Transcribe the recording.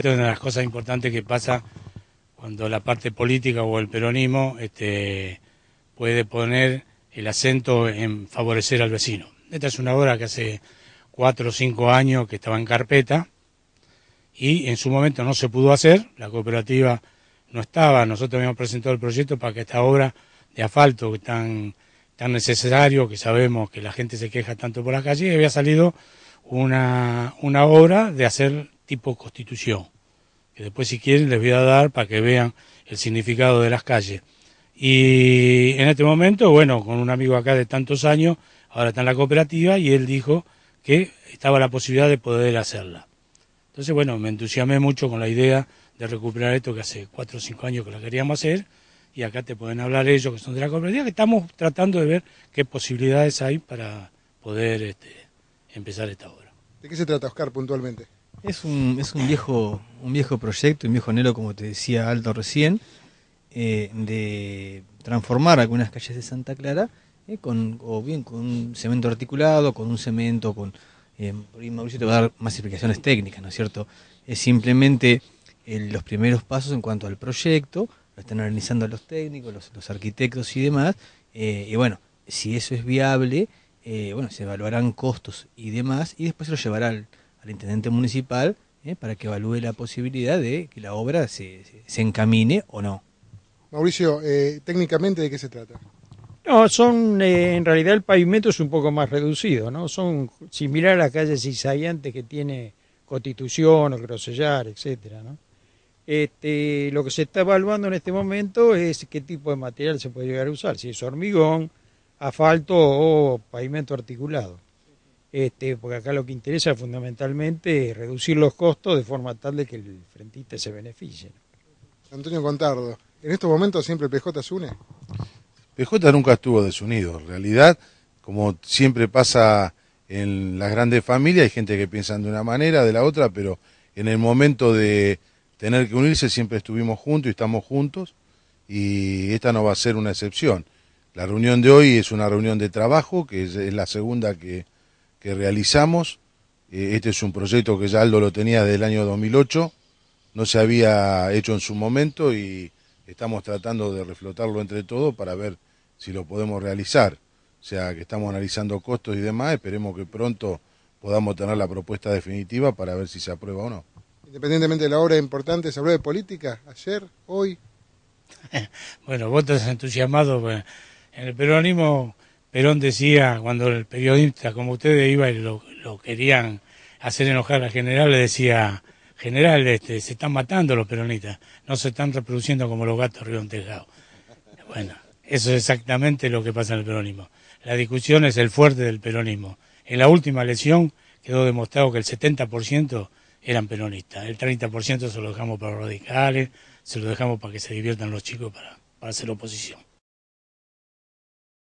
Una de las cosas importantes que pasa cuando la parte política o el peronismo este, puede poner el acento en favorecer al vecino. Esta es una obra que hace cuatro o cinco años que estaba en carpeta y en su momento no se pudo hacer, la cooperativa no estaba, nosotros habíamos presentado el proyecto para que esta obra de asfalto tan, tan necesario, que sabemos que la gente se queja tanto por la calle, había salido una, una obra de hacer tipo constitución, que después si quieren les voy a dar para que vean el significado de las calles. Y en este momento, bueno, con un amigo acá de tantos años, ahora está en la cooperativa y él dijo que estaba la posibilidad de poder hacerla. Entonces, bueno, me entusiasmé mucho con la idea de recuperar esto que hace cuatro o cinco años que lo queríamos hacer y acá te pueden hablar ellos que son de la cooperativa, que estamos tratando de ver qué posibilidades hay para poder este, empezar esta obra. ¿De qué se trata, Oscar, puntualmente? Es un, es un viejo, un viejo proyecto, un viejo anhelo, como te decía Aldo recién, eh, de transformar algunas calles de Santa Clara, eh, con, o bien con un cemento articulado, con un cemento, con eh, Mauricio te va a dar más explicaciones técnicas, ¿no es cierto? Es simplemente los primeros pasos en cuanto al proyecto, lo están analizando los técnicos, los, los arquitectos y demás, y bueno, si eso es viable, bueno, se evaluarán costos y demás, y después se lo llevará al al intendente municipal eh, para que evalúe la posibilidad de que la obra se, encamine o no. Mauricio, eh, técnicamente, ¿de qué se trata? No, son, eh, en realidad el pavimento es un poco más reducido, ¿no? Son similar a las calles antes que tiene Constitución o Grosellar, etcétera, ¿no? Este, lo que se está evaluando en este momento es qué tipo de material se puede llegar a usar, si es hormigón, asfalto o pavimento articulado. Este, porque acá lo que interesa fundamentalmente es reducir los costos de forma tal de que el frentista se beneficie. Antonio Contardo, ¿en estos momentos siempre PJ se une? PJ nunca estuvo desunido, en realidad, como siempre pasa en las grandes familias, hay gente que piensa de una manera, de la otra, pero en el momento de tener que unirse siempre estuvimos juntos y estamos juntos, y esta no va a ser una excepción. La reunión de hoy es una reunión de trabajo, que es la segunda que que realizamos. Eh, este es un proyecto que ya Aldo lo tenía desde el año 2008, no se había hecho en su momento y estamos tratando de reflotarlo entre todos para ver si lo podemos realizar. O sea, que estamos analizando costos y demás, esperemos que pronto podamos tener la propuesta definitiva para ver si se aprueba o no. Independientemente de la obra importante, ¿se habló de política ayer, hoy? bueno, vos estás entusiasmado. Eh, en el peronismo Perón decía, cuando el periodista como ustedes iba y lo, querían hacer enojar al general, le decía, general, este, se están matando los peronistas, no se están reproduciendo como los gatos arriba de tejado. Bueno, eso es exactamente lo que pasa en el peronismo. La discusión es el fuerte del peronismo. En la última elección quedó demostrado que el 70% eran peronistas, el 30% se lo dejamos para los radicales, se lo dejamos para que se diviertan los chicos para hacer oposición.